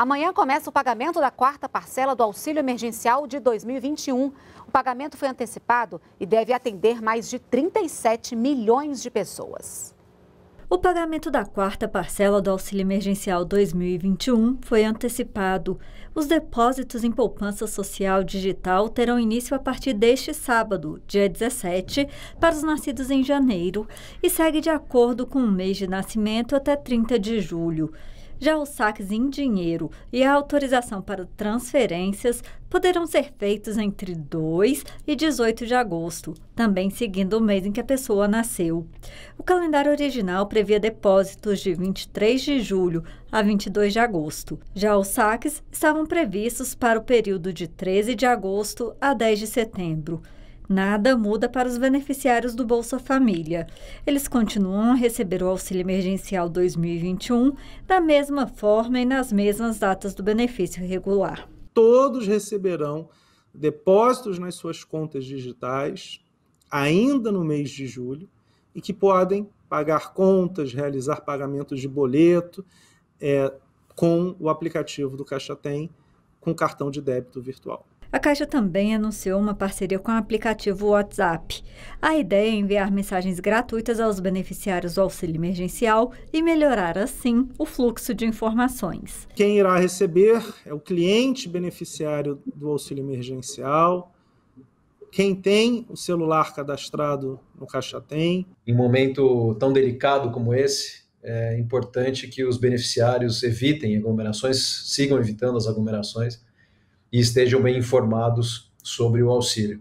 Amanhã começa o pagamento da quarta parcela do auxílio emergencial de 2021. O pagamento foi antecipado e deve atender mais de 37 milhões de pessoas. O pagamento da quarta parcela do Auxílio Emergencial 2021 foi antecipado. Os depósitos em poupança social digital terão início a partir deste sábado, dia 17, para os nascidos em janeiro e segue de acordo com o mês de nascimento até 30 de julho. Já os saques em dinheiro e a autorização para transferências poderão ser feitos entre 2 e 18 de agosto, também seguindo o mês em que a pessoa nasceu. O calendário original previa depósitos de 23 de julho a 22 de agosto. Já os saques estavam previstos para o período de 13 de agosto a 10 de setembro. Nada muda para os beneficiários do Bolsa Família. Eles continuam a receber o auxílio emergencial 2021 da mesma forma e nas mesmas datas do benefício regular. Todos receberão depósitos nas suas contas digitais ainda no mês de julho e que podem pagar contas, realizar pagamentos de boleto é, com o aplicativo do Caixa Tem com cartão de débito virtual. A Caixa também anunciou uma parceria com o aplicativo WhatsApp. A ideia é enviar mensagens gratuitas aos beneficiários do auxílio emergencial e melhorar, assim, o fluxo de informações. Quem irá receber é o cliente beneficiário do auxílio emergencial, quem tem o celular cadastrado no Caixa Tem. Em um momento tão delicado como esse, é importante que os beneficiários evitem aglomerações, sigam evitando as aglomerações e estejam bem informados sobre o auxílio.